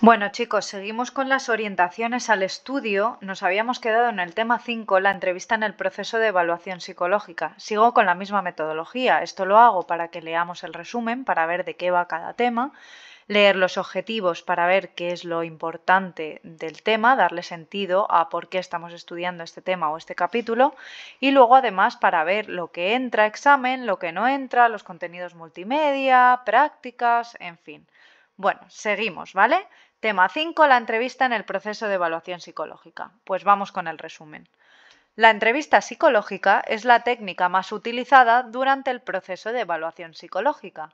Bueno chicos, seguimos con las orientaciones al estudio. Nos habíamos quedado en el tema 5, la entrevista en el proceso de evaluación psicológica. Sigo con la misma metodología. Esto lo hago para que leamos el resumen, para ver de qué va cada tema, leer los objetivos para ver qué es lo importante del tema, darle sentido a por qué estamos estudiando este tema o este capítulo y luego además para ver lo que entra examen, lo que no entra, los contenidos multimedia, prácticas, en fin. Bueno, seguimos, ¿vale? Tema 5, la entrevista en el proceso de evaluación psicológica. Pues vamos con el resumen. La entrevista psicológica es la técnica más utilizada durante el proceso de evaluación psicológica.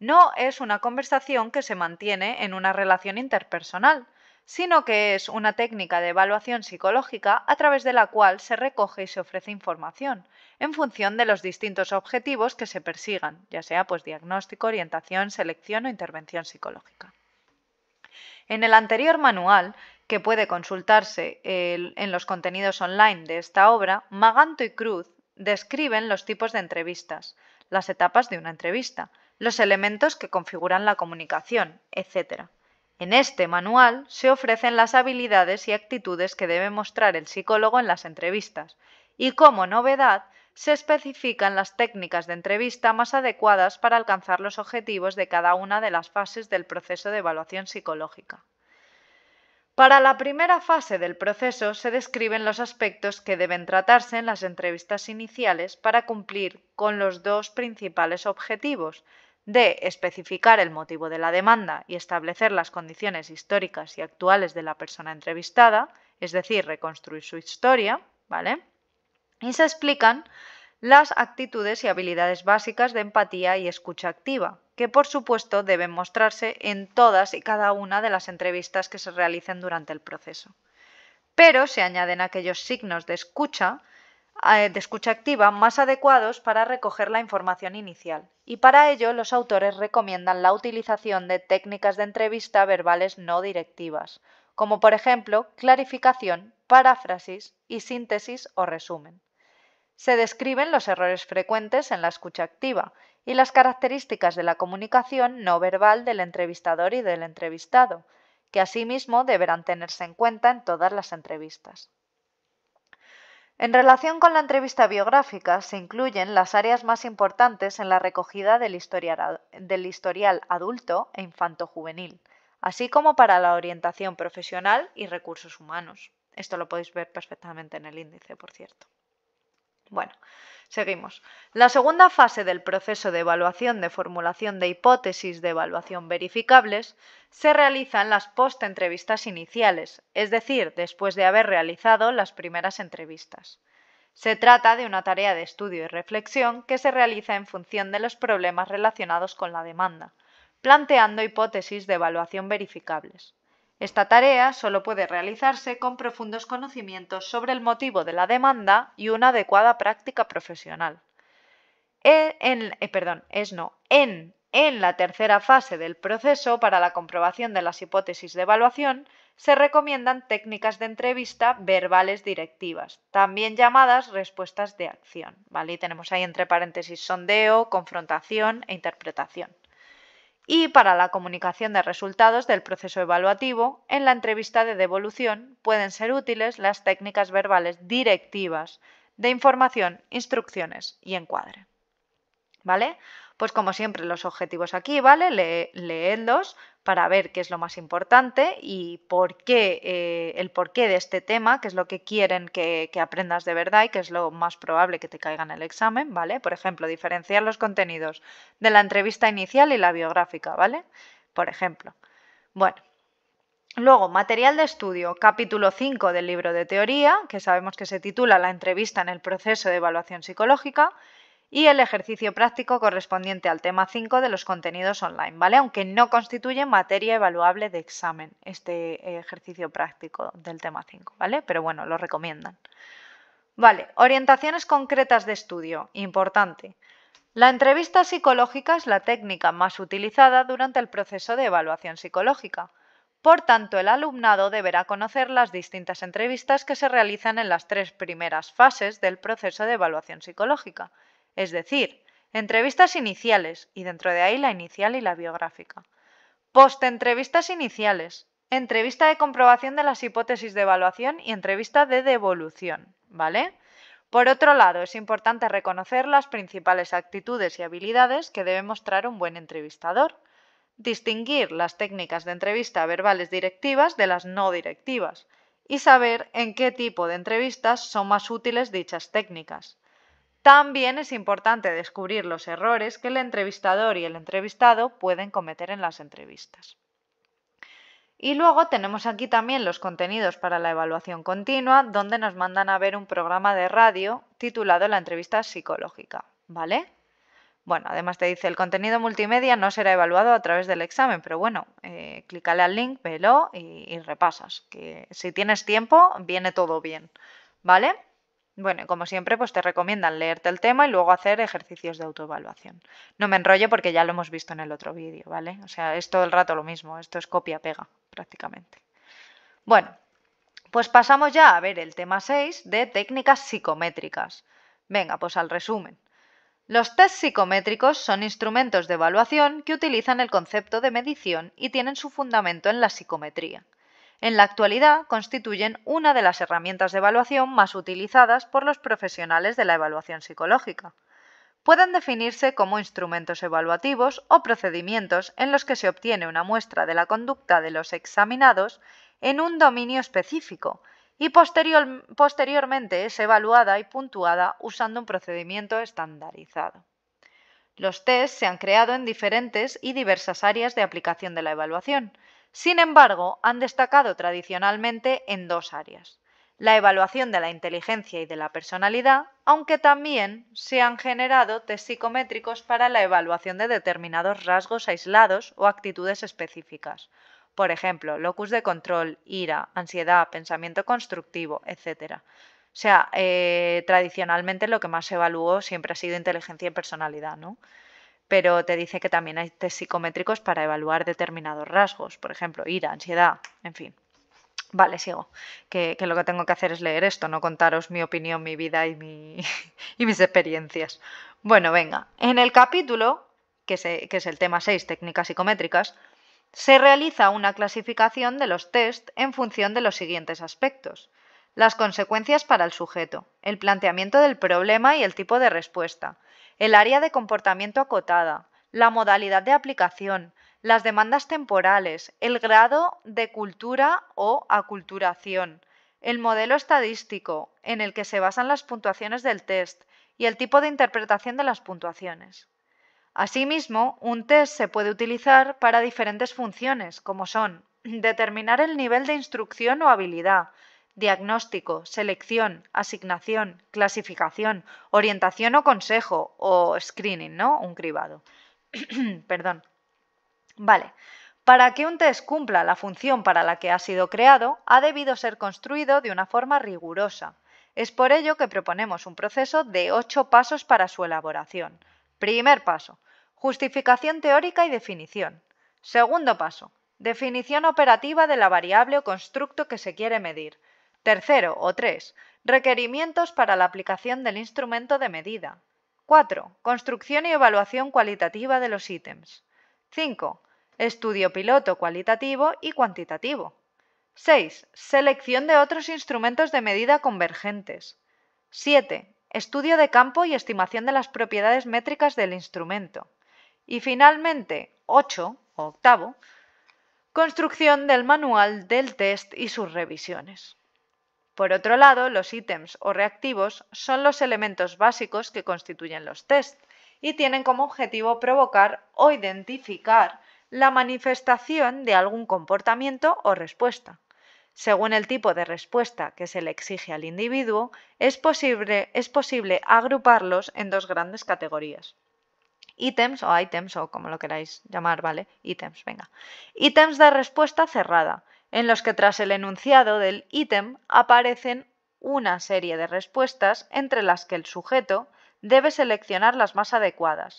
No es una conversación que se mantiene en una relación interpersonal, sino que es una técnica de evaluación psicológica a través de la cual se recoge y se ofrece información, en función de los distintos objetivos que se persigan, ya sea pues diagnóstico, orientación, selección o intervención psicológica. En el anterior manual, que puede consultarse en los contenidos online de esta obra, Maganto y Cruz describen los tipos de entrevistas, las etapas de una entrevista, los elementos que configuran la comunicación, etc. En este manual se ofrecen las habilidades y actitudes que debe mostrar el psicólogo en las entrevistas y como novedad se especifican las técnicas de entrevista más adecuadas para alcanzar los objetivos de cada una de las fases del proceso de evaluación psicológica. Para la primera fase del proceso se describen los aspectos que deben tratarse en las entrevistas iniciales para cumplir con los dos principales objetivos de especificar el motivo de la demanda y establecer las condiciones históricas y actuales de la persona entrevistada, es decir, reconstruir su historia, ¿vale? y se explican las actitudes y habilidades básicas de empatía y escucha activa, que por supuesto deben mostrarse en todas y cada una de las entrevistas que se realicen durante el proceso. Pero se añaden aquellos signos de escucha eh, de escucha activa más adecuados para recoger la información inicial. Y para ello los autores recomiendan la utilización de técnicas de entrevista verbales no directivas, como por ejemplo clarificación, paráfrasis y síntesis o resumen se describen los errores frecuentes en la escucha activa y las características de la comunicación no verbal del entrevistador y del entrevistado, que asimismo deberán tenerse en cuenta en todas las entrevistas. En relación con la entrevista biográfica, se incluyen las áreas más importantes en la recogida del historial, adulto e infanto-juvenil, así como para la orientación profesional y recursos humanos. Esto lo podéis ver perfectamente en el índice, por cierto. Bueno, seguimos. La segunda fase del proceso de evaluación de formulación de hipótesis de evaluación verificables se realiza en las post-entrevistas iniciales, es decir, después de haber realizado las primeras entrevistas. Se trata de una tarea de estudio y reflexión que se realiza en función de los problemas relacionados con la demanda, planteando hipótesis de evaluación verificables. Esta tarea solo puede realizarse con profundos conocimientos sobre el motivo de la demanda y una adecuada práctica profesional. E, eh, en, la tercera fase del proceso para la comprobación de las hipótesis de evaluación se recomiendan técnicas de entrevista verbales directivas, también llamadas respuestas de acción. tenemos ahí entre paréntesis sondeo, confrontación e interpretación y para la comunicación de resultados del proceso evaluativo, en la entrevista de devolución pueden ser útiles las técnicas verbales directivas de información, instrucciones y encuadre. ¿Vale? Pues como siempre, los objetivos aquí, ¿vale? leedlos para ver qué es lo más importante y por qué, eh, el porqué de este tema, qué es lo que quieren que, aprendas de verdad y qué es lo más probable que te caiga en el examen, ¿vale? Por ejemplo, diferenciar los contenidos de la entrevista inicial y la biográfica, ¿vale? Por ejemplo. Bueno. Luego, material de estudio, capítulo 5 del libro de teoría, que sabemos que se titula La entrevista en el proceso de evaluación psicológica, y el ejercicio práctico correspondiente al tema 5 de los contenidos online, ¿vale? Aunque no constituye materia evaluable de examen este eh, ejercicio práctico del tema 5, ¿vale? Pero bueno, lo recomiendan. Vale, orientaciones concretas de estudio, importante. La entrevista psicológica es la técnica más utilizada durante el proceso de evaluación psicológica. Por tanto, el alumnado deberá conocer las distintas entrevistas que se realizan en las tres primeras fases del proceso de evaluación psicológica es decir, entrevistas iniciales y dentro de ahí la inicial y la biográfica. Post-entrevistas iniciales, entrevista de comprobación de las hipótesis de evaluación y entrevista de devolución, Por otro lado, es importante reconocer las principales actitudes y habilidades que debe mostrar un buen entrevistador. Distinguir las técnicas de entrevista verbales directivas de las no directivas y saber en qué tipo de entrevistas son más útiles dichas técnicas. También es importante descubrir los errores que el entrevistador y el entrevistado pueden cometer en las entrevistas. Y luego tenemos aquí también los contenidos para la evaluación continua, donde nos mandan a ver un programa de radio titulado La entrevista psicológica, ¿vale? Bueno, además te dice el contenido multimedia no será evaluado a través del examen, pero bueno, eh, clicale al link, velo y, y repasas, que si tienes tiempo viene todo bien, ¿vale? Bueno, como siempre, pues te recomiendan leerte el tema y luego hacer ejercicios de autoevaluación. No me enrollo porque ya lo hemos visto en el otro vídeo, ¿vale? O sea, es todo el rato lo mismo, esto es copia-pega prácticamente. Bueno, pues pasamos ya a ver el tema 6 de técnicas psicométricas. Venga, pues al resumen. Los test psicométricos son instrumentos de evaluación que utilizan el concepto de medición y tienen su fundamento en la psicometría. En la actualidad constituyen una de las herramientas de evaluación más utilizadas por los profesionales de la evaluación psicológica. Pueden definirse como instrumentos evaluativos o procedimientos en los que se obtiene una muestra de la conducta de los examinados en un dominio específico y posteriormente es evaluada y puntuada usando un procedimiento estandarizado. Los tests se han creado en diferentes y diversas áreas de aplicación de la evaluación, sin embargo, han destacado tradicionalmente en dos áreas, la evaluación de la inteligencia y de la personalidad, aunque también se han generado test psicométricos para la evaluación de determinados rasgos aislados o actitudes específicas, por ejemplo, locus de control, ira, ansiedad, pensamiento constructivo, etc. O sea, eh, tradicionalmente lo que más se evaluó siempre ha sido inteligencia y personalidad, ¿no? pero te dice que también hay test psicométricos para evaluar determinados rasgos, por ejemplo, ira, ansiedad, en fin. Vale, sigo. Que, lo que tengo que hacer es leer esto, no contaros mi opinión, mi vida y, mis experiencias. Bueno, venga. En el capítulo, que, que es el tema 6, técnicas psicométricas, se realiza una clasificación de los test en función de los siguientes aspectos. Las consecuencias para el sujeto, el planteamiento del problema y el tipo de respuesta, el área de comportamiento acotada, la modalidad de aplicación, las demandas temporales, el grado de cultura o aculturación, el modelo estadístico en el que se basan las puntuaciones del test y el tipo de interpretación de las puntuaciones. Asimismo, un test se puede utilizar para diferentes funciones, como son determinar el nivel de instrucción o habilidad, diagnóstico, selección, asignación, clasificación, orientación o consejo o screening, ¿no? Un cribado. Perdón. Vale. Para que un test cumpla la función para la que ha sido creado, ha debido ser construido de una forma rigurosa. Es por ello que proponemos un proceso de ocho pasos para su elaboración. Primer paso, justificación teórica y definición. Segundo paso, definición operativa de la variable o constructo que se quiere medir. Tercero o tres, requerimientos para la aplicación del instrumento de medida. Cuatro, Construcción y evaluación cualitativa de los ítems. Cinco, Estudio piloto cualitativo y cuantitativo. Seis, Selección de otros instrumentos de medida convergentes. Siete, Estudio de campo y estimación de las propiedades métricas del instrumento. Y finalmente, 8 o octavo, construcción del manual del test y sus revisiones. Por otro lado, los ítems o reactivos son los elementos básicos que constituyen los tests y tienen como objetivo provocar o identificar la manifestación de algún comportamiento o respuesta. Según el tipo de respuesta que se le exige al individuo, es posible, es posible agruparlos en dos grandes categorías. Ítems o items o como lo queráis llamar, ¿vale? Ítems, venga. Ítems de respuesta cerrada, en los que tras el enunciado del ítem aparecen una serie de respuestas entre las que el sujeto debe seleccionar las más adecuadas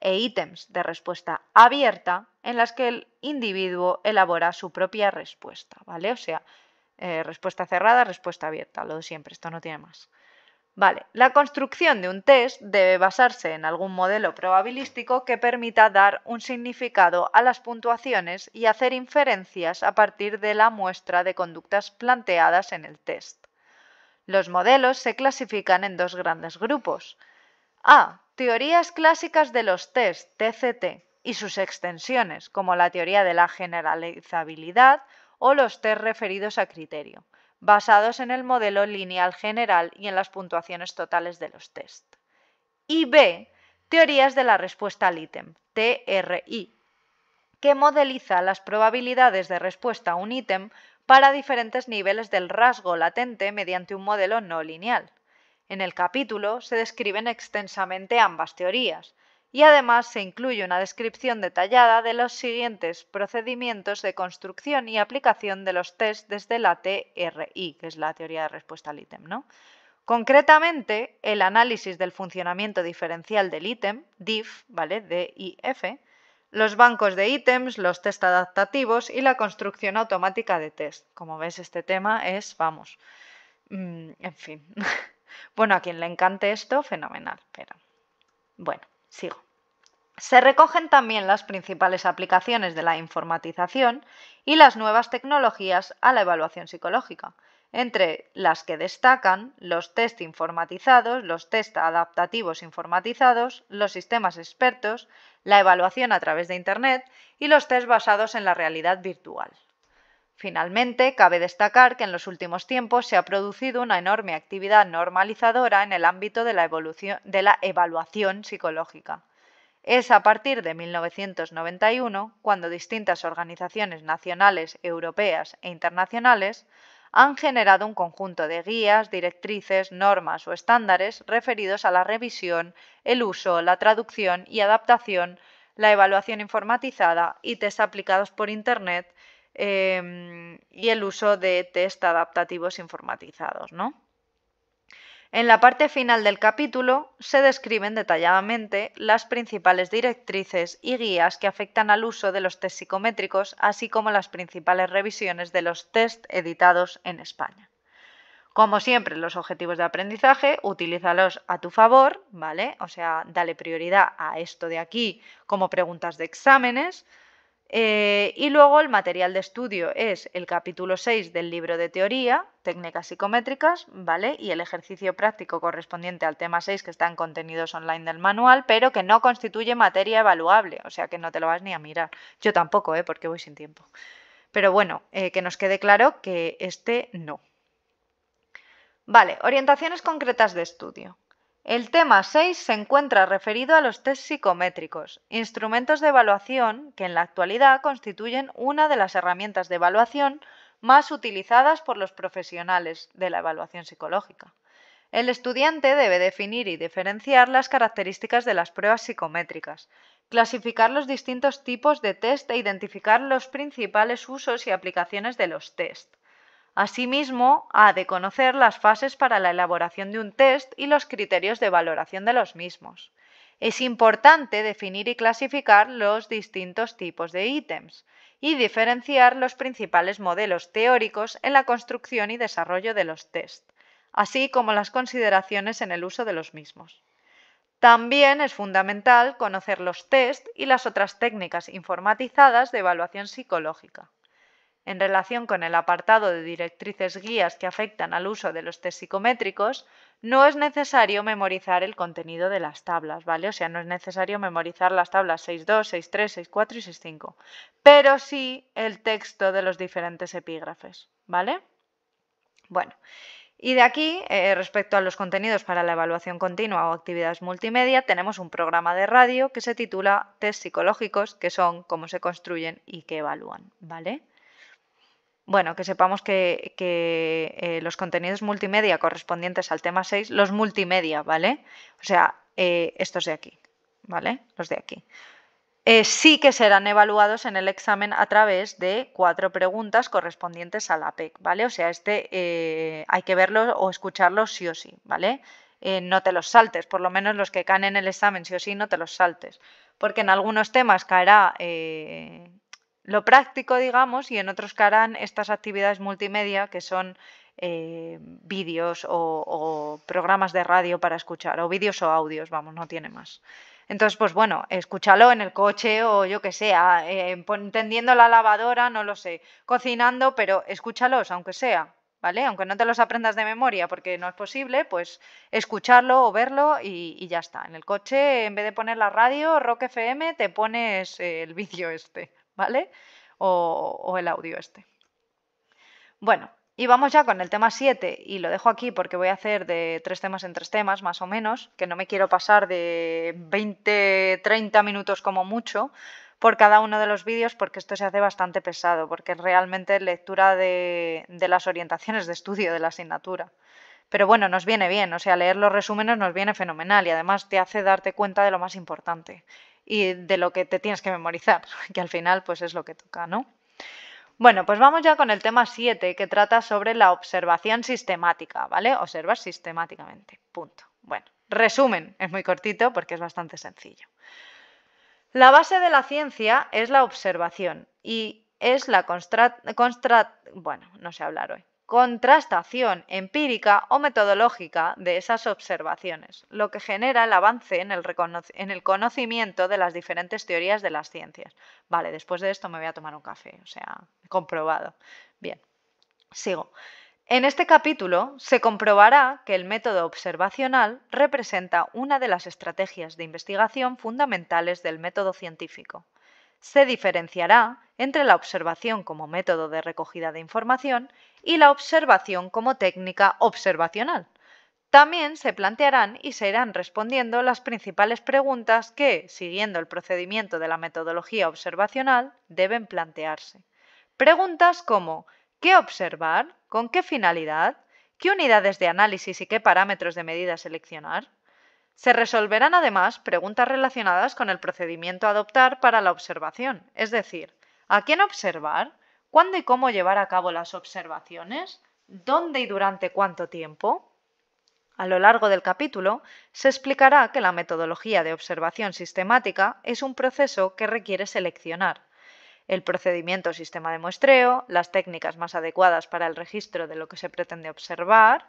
e ítems de respuesta abierta en las que el individuo elabora su propia respuesta, ¿vale? O sea, eh, respuesta cerrada, respuesta abierta, lo de siempre, esto no tiene más la construcción de un test debe basarse en algún modelo probabilístico que permita dar un significado a las puntuaciones y hacer inferencias a partir de la muestra de conductas planteadas en el test. Los modelos se clasifican en dos grandes grupos. A. Teorías clásicas de los test, TCT, y sus extensiones, como la teoría de la generalizabilidad o los test referidos a criterio basados en el modelo lineal general y en las puntuaciones totales de los test. Y B, teorías de la respuesta al ítem, TRI, que modeliza las probabilidades de respuesta a un ítem para diferentes niveles del rasgo latente mediante un modelo no lineal. En el capítulo se describen extensamente ambas teorías, y además se incluye una descripción detallada de los siguientes procedimientos de construcción y aplicación de los test desde la TRI, que es la teoría de respuesta al ítem, ¿no? Concretamente, el análisis del funcionamiento diferencial del ítem, DIF, ¿vale? f los bancos de ítems, los test adaptativos y la construcción automática de test. Como ves, este tema es, vamos, mm, en fin. bueno, a quien le encante esto, fenomenal, pero bueno. Se recogen también las principales aplicaciones de la informatización y las nuevas tecnologías a la evaluación psicológica, entre las que destacan los test informatizados, los test adaptativos informatizados, los sistemas expertos, la evaluación a través de Internet y los test basados en la realidad virtual. Finalmente, cabe destacar que en los últimos tiempos se ha producido una enorme actividad normalizadora en el ámbito de la, evaluación psicológica. Es a partir de 1991 cuando distintas organizaciones nacionales, europeas e internacionales han generado un conjunto de guías, directrices, normas o estándares referidos a la revisión, el uso, la traducción y adaptación, la evaluación informatizada y test aplicados por Internet Em, y el uso de test adaptativos informatizados. ¿no? En la parte final del capítulo se describen detalladamente las principales directrices y guías que afectan al uso de los test psicométricos, así como las principales revisiones de los test editados en España. Como siempre, los objetivos de aprendizaje, utilízalos a tu favor, ¿vale? O sea, dale prioridad a esto de aquí como preguntas de exámenes, eh, y luego el material de estudio es el capítulo 6 del libro de teoría, técnicas psicométricas, ¿vale? Y el ejercicio práctico correspondiente al tema 6 que está en contenidos online del manual, pero que no constituye materia evaluable, o sea que no te lo vas ni a mirar. Yo tampoco, ¿eh? Porque voy sin tiempo. Pero bueno, eh, que nos quede claro que este no. Vale, orientaciones concretas de estudio. El tema 6 se encuentra referido a los test psicométricos, instrumentos de evaluación que en la actualidad constituyen una de las herramientas de evaluación más utilizadas por los profesionales de la evaluación psicológica. El estudiante debe definir y diferenciar las características de las pruebas psicométricas, clasificar los distintos tipos de test e identificar los principales usos y aplicaciones de los test. Asimismo, ha de conocer las fases para la elaboración de un test y los criterios de valoración de los mismos. Es importante definir y clasificar los distintos tipos de ítems y diferenciar los principales modelos teóricos en la construcción y desarrollo de los test, así como las consideraciones en el uso de los mismos. También es fundamental conocer los test y las otras técnicas informatizadas de evaluación psicológica en relación con el apartado de directrices guías que afectan al uso de los test psicométricos, no es necesario memorizar el contenido de las tablas, ¿vale? O sea, no es necesario memorizar las tablas 6.2, 6.3, 6.4 y 6.5, pero sí el texto de los diferentes epígrafes, ¿vale? Bueno, y de aquí, eh, respecto a los contenidos para la evaluación continua o actividades multimedia, tenemos un programa de radio que se titula Test psicológicos, que son cómo se construyen y qué evalúan, ¿vale? Bueno, que sepamos que, eh, los contenidos multimedia correspondientes al tema 6, los multimedia, ¿vale? O sea, eh, estos de aquí, ¿vale? Los de aquí. Eh, sí que serán evaluados en el examen a través de cuatro preguntas correspondientes a la PEC, ¿vale? O sea, este hay que verlo o escucharlo sí o sí, ¿vale? no te los saltes, por lo menos los que caen en el examen sí o sí, no te los saltes, porque en algunos temas caerá lo práctico, digamos, y en otros que harán estas actividades multimedia que son eh, vídeos o, programas de radio para escuchar, o vídeos o audios, vamos, no tiene más. Entonces, pues bueno, escúchalo en el coche o yo que sea, entendiendo eh, la lavadora, no lo sé, cocinando, pero escúchalos, aunque sea, ¿vale? Aunque no te los aprendas de memoria, porque no es posible, pues escucharlo o verlo y, y ya está. En el coche, en vez de poner la radio, Rock FM, te pones eh, el vídeo este. ¿vale? O, el audio este. Bueno, y vamos ya con el tema 7 y lo dejo aquí porque voy a hacer de tres temas en tres temas, más o menos, que no me quiero pasar de 20, 30 minutos como mucho por cada uno de los vídeos porque esto se hace bastante pesado, porque es realmente lectura de las orientaciones de estudio de la asignatura. Pero bueno, nos viene bien, o sea, leer los resúmenes nos viene fenomenal y además te hace darte cuenta de lo más importante y de lo que te tienes que memorizar, que al final pues es lo que toca, ¿no? Bueno, pues vamos ya con el tema 7 que trata sobre la observación sistemática, ¿vale? Observar sistemáticamente, punto. Bueno, resumen, es muy cortito porque es bastante sencillo. La base de la ciencia es la observación y es la constra... bueno, no sé hablar hoy contrastación empírica o metodológica de esas observaciones, lo que genera el avance en el, conocimiento de las diferentes teorías de las ciencias. Vale, después de esto me voy a tomar un café, o sea, comprobado. Bien, sigo. En este capítulo se comprobará que el método observacional representa una de las estrategias de investigación fundamentales del método científico se diferenciará entre la observación como método de recogida de información y la observación como técnica observacional. También se plantearán y se irán respondiendo las principales preguntas que, siguiendo el procedimiento de la metodología observacional, deben plantearse. Preguntas como ¿qué observar? ¿Con qué finalidad? ¿Qué unidades de análisis y qué parámetros de medida seleccionar? Se resolverán además preguntas relacionadas con el procedimiento a adoptar para la observación, es decir, ¿a quién observar? ¿Cuándo y cómo llevar a cabo las observaciones? ¿Dónde y durante cuánto tiempo? A lo largo del capítulo se explicará que la metodología de observación sistemática es un proceso que requiere seleccionar el procedimiento sistema de muestreo, las técnicas más adecuadas para el registro de lo que se pretende observar,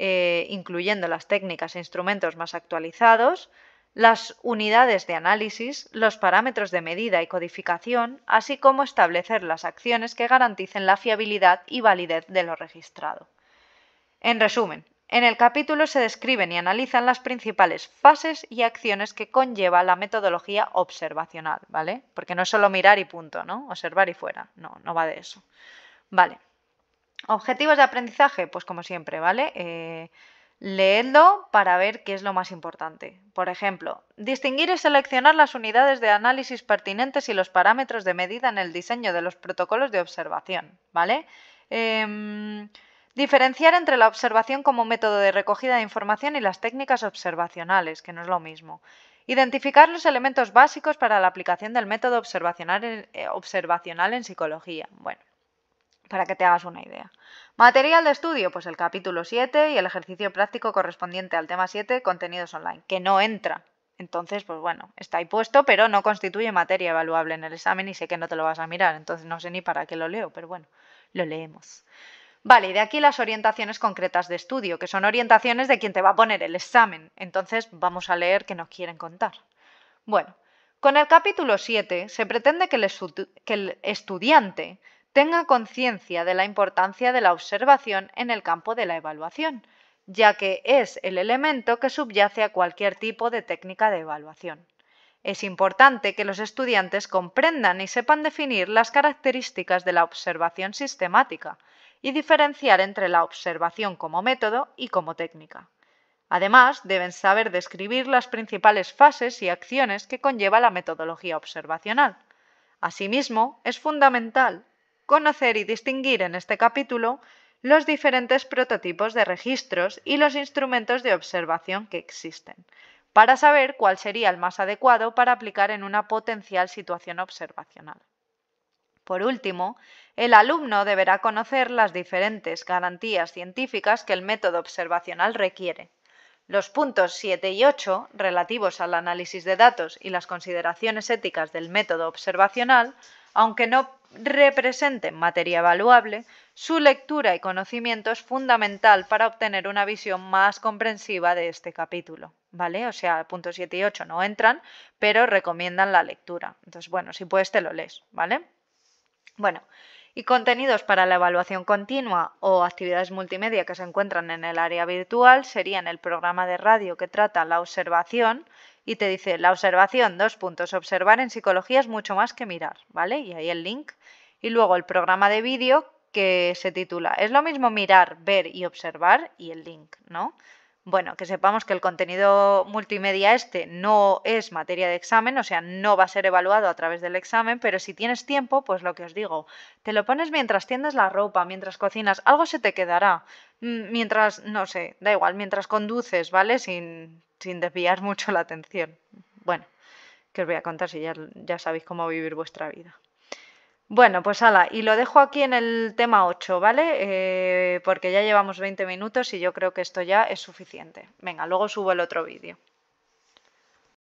eh, incluyendo las técnicas e instrumentos más actualizados, las unidades de análisis, los parámetros de medida y codificación, así como establecer las acciones que garanticen la fiabilidad y validez de lo registrado. En resumen, en el capítulo se describen y analizan las principales fases y acciones que conlleva la metodología observacional, ¿vale? Porque no es solo mirar y punto, ¿no? Observar y fuera, no, no va de eso. Vale. Objetivos de aprendizaje, pues como siempre, ¿vale? Eh, para ver qué es lo más importante. Por ejemplo, distinguir y seleccionar las unidades de análisis pertinentes y los parámetros de medida en el diseño de los protocolos de observación, ¿vale? Em, diferenciar entre la observación como método de recogida de información y las técnicas observacionales, que no es lo mismo. Identificar los elementos básicos para la aplicación del método observacional en, eh, observacional en psicología. Bueno, para que te hagas una idea. Material de estudio, pues el capítulo 7 y el ejercicio práctico correspondiente al tema 7, contenidos online, que no entra. Entonces, pues bueno, está ahí puesto, pero no constituye materia evaluable en el examen y sé que no te lo vas a mirar, entonces no sé ni para qué lo leo, pero bueno, lo leemos. Vale, y de aquí las orientaciones concretas de estudio, que son orientaciones de quien te va a poner el examen. Entonces, vamos a leer qué nos quieren contar. Bueno, con el capítulo 7 se pretende que el, que el estudiante tenga conciencia de la importancia de la observación en el campo de la evaluación, ya que es el elemento que subyace a cualquier tipo de técnica de evaluación. Es importante que los estudiantes comprendan y sepan definir las características de la observación sistemática y diferenciar entre la observación como método y como técnica. Además, deben saber describir las principales fases y acciones que conlleva la metodología observacional. Asimismo, es fundamental conocer y distinguir en este capítulo los diferentes prototipos de registros y los instrumentos de observación que existen, para saber cuál sería el más adecuado para aplicar en una potencial situación observacional. Por último, el alumno deberá conocer las diferentes garantías científicas que el método observacional requiere. Los puntos 7 y 8, relativos al análisis de datos y las consideraciones éticas del método observacional, aunque no representen materia evaluable, su lectura y conocimiento es fundamental para obtener una visión más comprensiva de este capítulo. ¿Vale? O sea, punto 7 y 8 no entran, pero recomiendan la lectura. Entonces, bueno, si puedes te lo lees, ¿vale? Bueno, y contenidos para la evaluación continua o actividades multimedia que se encuentran en el área virtual serían el programa de radio que trata la observación, y te dice la observación, dos puntos, observar en psicología es mucho más que mirar, ¿vale? Y ahí el link. Y luego el programa de vídeo que se titula Es lo mismo mirar, ver y observar y el link, ¿no? Bueno, que sepamos que el contenido multimedia este no es materia de examen, o sea, no va a ser evaluado a través del examen, pero si tienes tiempo, pues lo que os digo, te lo pones mientras tiendes la ropa, mientras cocinas, algo se te quedará, mm, mientras, no sé, da igual, mientras conduces, ¿vale? Sin sin desviar mucho la atención. Bueno, que os voy a contar si ya, ya sabéis cómo vivir vuestra vida. Bueno, pues ala, y lo dejo aquí en el tema 8, ¿vale? Eh, porque ya llevamos 20 minutos y yo creo que esto ya es suficiente. Venga, luego subo el otro vídeo.